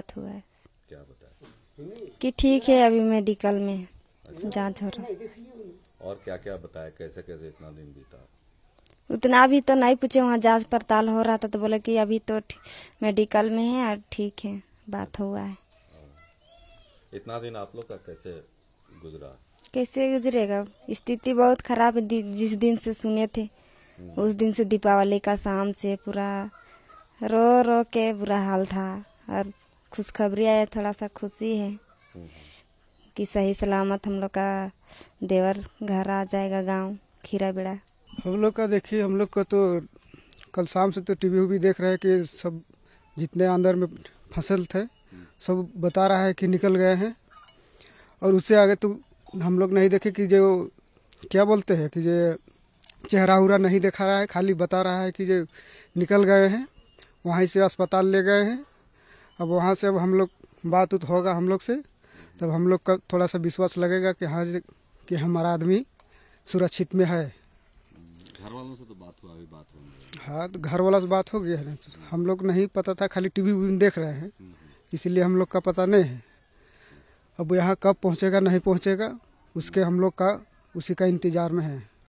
बात हुआ है क्या बताया कि ठीक है अभी मेडिकल में जांच हो रहा और क्या क्या बताया कैसे कैसे इतना दिन बीता उतना भी तो नहीं पूछे वहाँ जांच पड़ताल हो रहा था तो बोले कि अभी तो मेडिकल में है और ठीक है बात हुआ है हाँ। इतना दिन आप लोग का कैसे गुजरा कैसे गुजरेगा स्थिति बहुत खराब है जिस दिन से सुने थे हम्म। उस दिन से दीपावली का शाम से पूरा रो रो के बुरा हाल था और खुशखबरी आया थोड़ा सा खुशी है कि सही सलामत हम लोग का देवर घर आ जाएगा गांव खीरा बेड़ा हम लोग का देखिए हम लोग का तो कल शाम से तो टीवी वी देख रहे हैं कि सब जितने अंदर में फसल थे सब बता रहा है कि निकल गए हैं और उससे आगे तो हम लोग नहीं देखे कि जो क्या बोलते हैं कि जो चेहरा उहरा नहीं दिखा रहा है खाली बता रहा है कि जो निकल गए हैं वहीं से अस्पताल ले गए हैं अब वहाँ से अब हम लोग बात उत होगा हम लोग से तब हम लोग का थोड़ा सा विश्वास लगेगा कि हाँ कि हमारा आदमी सुरक्षित में है घर वालों से तो बात हुआ अभी बात हाँ तो घर वालों से बात हो गई है हम लोग नहीं पता था खाली टीवी में देख रहे हैं इसीलिए हम लोग का पता नहीं है अब यहाँ कब पहुँचेगा नहीं पहुँचेगा उसके हम लोग का उसी का इंतज़ार में है